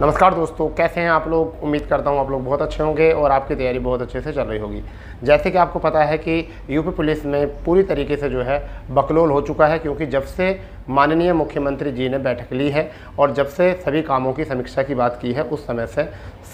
नमस्कार दोस्तों कैसे हैं आप लोग उम्मीद करता हूं आप लोग बहुत अच्छे होंगे और आपकी तैयारी बहुत अच्छे से चल रही होगी जैसे कि आपको पता है कि यूपी पुलिस में पूरी तरीके से जो है बकलोल हो चुका है क्योंकि जब से माननीय मुख्यमंत्री जी ने बैठक ली है और जब से सभी कामों की समीक्षा की बात की है उस समय से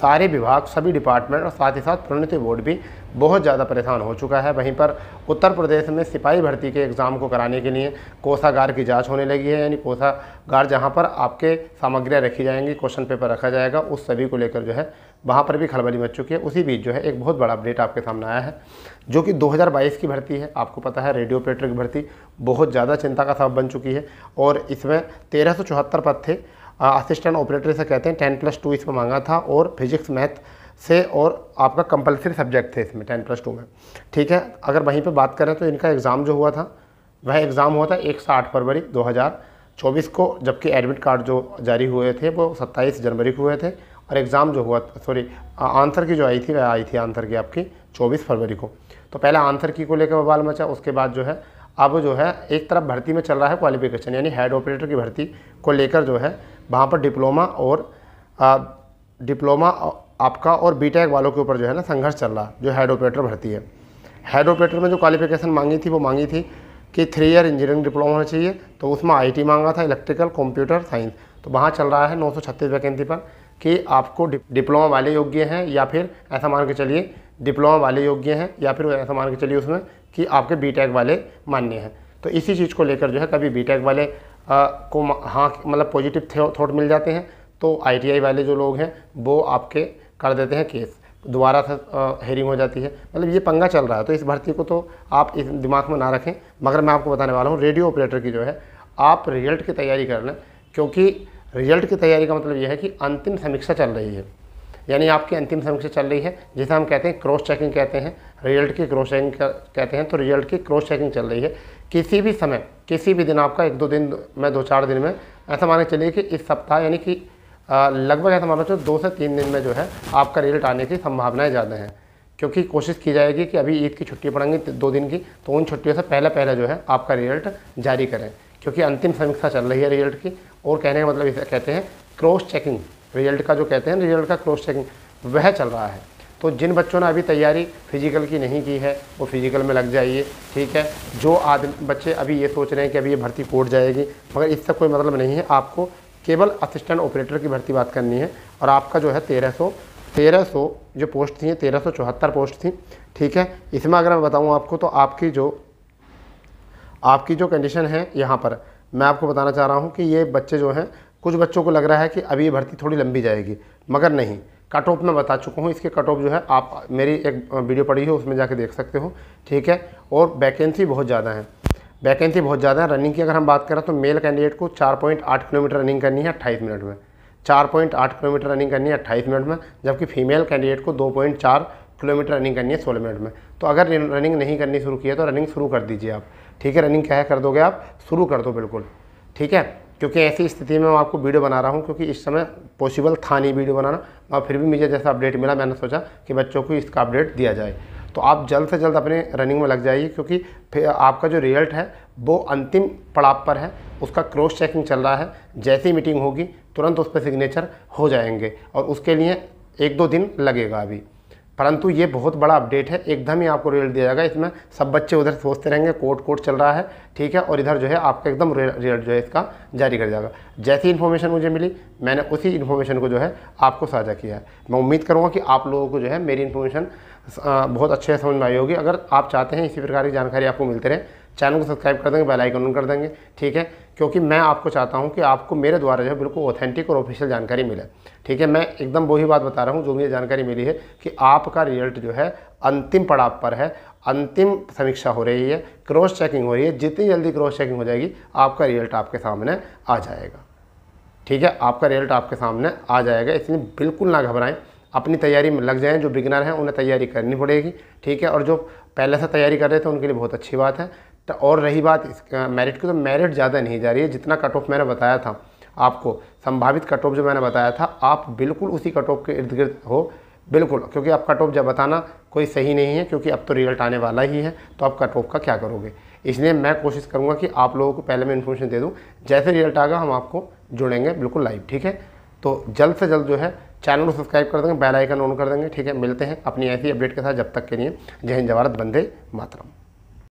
सारे विभाग सभी डिपार्टमेंट और साथ ही साथ प्रोन्नति बोर्ड भी बहुत ज़्यादा परेशान हो चुका है वहीं पर उत्तर प्रदेश में सिपाही भर्ती के एग्ज़ाम को कराने के लिए कोसागार की जांच होने लगी है यानी कोसागार जहां पर आपके सामग्रियां रखी जाएंगी क्वेश्चन पेपर रखा जाएगा उस सभी को लेकर जो है वहाँ पर भी खलबली मच चुकी है उसी बीच जो है एक बहुत बड़ा अपडेट आपके सामने आया है जो कि 2022 की भर्ती है आपको पता है रेडियो ऑपरेटर की भर्ती बहुत ज़्यादा चिंता का सबब बन चुकी है और इसमें तेरह पद थे असिस्टेंट ऑपरेटर से कहते हैं टेन प्लस टू इसमें मांगा था और फिजिक्स मैथ से और आपका कंपलसरी सब्जेक्ट थे इसमें टेन प्लस टू में ठीक है अगर वहीं पर बात करें तो इनका एग्ज़ाम जो हुआ था वह एग्ज़ाम हुआ था एक से आठ फरवरी 2024 को जबकि एडमिट कार्ड जो जारी हुए थे वो 27 जनवरी को हुए थे और एग्ज़ाम जो हुआ सॉरी आंसर की जो आई थी वह आई थी आंसर की आपकी चौबीस फरवरी को तो पहले आंसर की को लेकर बवाल मचा उसके बाद जो है अब जो है एक तरफ भर्ती में चल रहा है क्वालिफिकेशन यानी हेड ऑपरेटर की भर्ती को लेकर जो है वहाँ पर डिप्लोमा और आ, डिप्लोमा आपका और बीटेक e वालों के ऊपर जो है ना संघर्ष चल रहा जो हेड ऑपरेटर भर्ती है हेड ऑपरेटर में जो क्वालिफिकेशन मांगी थी वो मांगी थी कि थ्री ईयर इंजीनियरिंग डिप्लोमा होना चाहिए तो उसमें आईटी मांगा था इलेक्ट्रिकल कंप्यूटर साइंस तो वहाँ चल रहा है नौ वैकेंसी पर कि आपको डिप्लोमा वाले योग्य हैं या फिर ऐसा मान के चलिए डिप्लोमा वाले योग्य हैं या फिर ऐसा मान के चलिए उसमें कि आपके बी वाले मान्य हैं तो इसी चीज़ को लेकर जो है कभी बी वाले आ, को हाँ मतलब पॉजिटिव थॉट मिल जाते हैं तो आई वाले जो लोग हैं वो आपके कर देते हैं केस दोबारा से हेयरिंग हो जाती है मतलब ये पंगा चल रहा है तो इस भर्ती को तो आप इस दिमाग में ना रखें मगर मैं आपको बताने वाला हूँ रेडियो ऑपरेटर की जो है आप रिजल्ट की तैयारी कर लें क्योंकि रिजल्ट की तैयारी का मतलब यह है कि अंतिम समीक्षा चल रही है यानी आपकी अंतिम समीक्षा चल रही है जिसे हम कहते हैं क्रॉस चेकिंग कहते हैं रिजल्ट की क्रॉस चेकिंग कहते हैं तो रिजल्ट की क्रॉस चेकिंग चल रही है किसी भी समय किसी भी दिन आपका एक दो दिन में दो चार दिन में ऐसा माना चलिए कि इस सप्ताह यानी कि लगभग ऐसा मानो दो से तीन दिन में जो है आपका रिजल्ट आने की संभावनाएँ ज़्यादा हैं क्योंकि कोशिश की जाएगी कि अभी ईद की छुट्टी पड़ेंगी दो दिन की तो उन छुट्टियों से पहले पहले जो है आपका रिजल्ट जारी करें क्योंकि अंतिम समीक्षा चल रही है रिजल्ट की और कहने का मतलब इसे कहते हैं क्रॉस चेकिंग रिजल्ट का जो कहते हैं रिजल्ट का क्रॉस चेकिंग वह चल रहा है तो जिन बच्चों ने अभी तैयारी फिजिकल की नहीं की है वो फिजिकल में लग जाइए ठीक है जो आदमी बच्चे अभी ये सोच रहे हैं कि अभी ये भर्ती कोट जाएगी मगर इसका कोई मतलब नहीं है आपको केवल असिस्टेंट ऑपरेटर की भर्ती बात करनी है और आपका जो है तेरह सौ तेरह सौ जो पोस्ट थी तेरह सौ चौहत्तर पोस्ट थी ठीक है इसमें अगर मैं बताऊँ आपको तो आपकी जो आपकी जो कंडीशन है यहाँ पर मैं आपको बताना चाह रहा हूँ कि ये बच्चे जो हैं कुछ बच्चों को लग रहा है कि अभी ये भर्ती थोड़ी लंबी जाएगी मगर नहीं कट ऑफ मैं बता चुका हूँ इसके कट ऑफ जो है आप मेरी एक वीडियो पड़ी हो उसमें जाके देख सकते हो ठीक है और वैकेंसी बहुत ज़्यादा है वैकेंसी बहुत ज़्यादा है रनिंग की अगर हम बात करें तो मेल कैंडिडेट को 4.8 किलोमीटर रनिंग करनी है अट्ठाईस मिनट में 4.8 किलोमीटर रनिंग करनी है अट्ठाईस मिनट में जबकि फीमेल कैंडिडेट को 2.4 किलोमीटर रनिंग करनी है सोलह मिनट में तो अगर रनिंग नहीं करनी शुरू की है तो रनिंग शुरू कर दीजिए आप ठीक है रनिंग क्या कर दोगे आप शुरू कर दो बिल्कुल ठीक है क्योंकि ऐसी स्थिति में मैं आपको वीडियो बना रहा हूँ क्योंकि इस समय पॉसिबल था नहीं वीडियो बनाना और फिर भी मुझे जैसा अपडेट मिला मैंने सोचा कि बच्चों को इसका अपडेट दिया जाए तो आप जल्द से जल्द अपने रनिंग में लग जाइए क्योंकि फिर आपका जो रिजल्ट है वो अंतिम पड़ाव पर है उसका क्रॉस चेकिंग चल रहा है जैसी मीटिंग होगी तुरंत उस पर सिग्नेचर हो जाएंगे और उसके लिए एक दो दिन लगेगा अभी परंतु ये बहुत बड़ा अपडेट है एकदम ही आपको रिजल्ट दिया जाएगा इसमें सब बच्चे उधर सोचते रहेंगे कोर्ट कोर्ट चल रहा है ठीक है और इधर जो है आपका एकदम रिजल्ट जो है इसका जारी कर जाएगा जैसी इन्फॉर्मेशन मुझे मिली मैंने उसी इन्फॉर्मेशन को जो है आपको साझा किया है मैं उम्मीद करूँगा कि आप लोगों को जो है मेरी इन्फॉर्मेशन बहुत अच्छे से समझ में आई होगी अगर आप चाहते हैं इसी प्रकार की जानकारी आपको मिलते रहें चैनल को सब्सक्राइब कर देंगे बेल आइकन ऑन कर देंगे ठीक है क्योंकि मैं आपको चाहता हूँ कि आपको मेरे द्वारा जो है बिल्कुल ऑथेंटिक और ऑफिशियल जानकारी मिले ठीक है मैं एकदम वही बात बता रहा हूँ जो मुझे जानकारी मिली है कि आपका रिजल्ट जो है अंतिम पड़ाव पर है अंतिम समीक्षा हो रही है क्रॉस चेकिंग हो रही है जितनी जल्दी क्रॉस चेकिंग हो जाएगी आपका रिजल्ट आपके सामने आ जाएगा ठीक है आपका रिजल्ट आपके सामने आ जाएगा इसलिए बिल्कुल ना घबराएं अपनी तैयारी में लग जाएँ जो बिगनर हैं उन्हें तैयारी करनी पड़ेगी ठीक है और जो पहले से तैयारी कर रहे थे उनके लिए बहुत अच्छी बात है तो और रही बात मेरिट की तो मेरिट ज़्यादा नहीं जा रही है जितना कट ऑफ मैंने बताया था आपको संभावित कट ऑफ जो मैंने बताया था आप बिल्कुल उसी कट ऑफ के इर्द गिर्द हो बिल्कुल क्योंकि आप कट ऑफ जब बताना कोई सही नहीं है क्योंकि अब तो रिजल्ट आने वाला ही है तो आप कट ऑफ का क्या करोगे इसलिए मैं कोशिश करूँगा कि आप लोगों को पहले मैं इन्फॉर्मेशन दे दूँ जैसे रिजल्ट आएगा हम आपको जुड़ेंगे बिल्कुल लाइव ठीक है तो जल्द से जल्द जो है चैनल को सब्सक्राइब कर देंगे बेल आइकन ऑन कर देंगे ठीक है मिलते हैं अपनी ऐसी अपडेट के साथ जब तक के लिए जय हिंद जवारत बंदे मातरम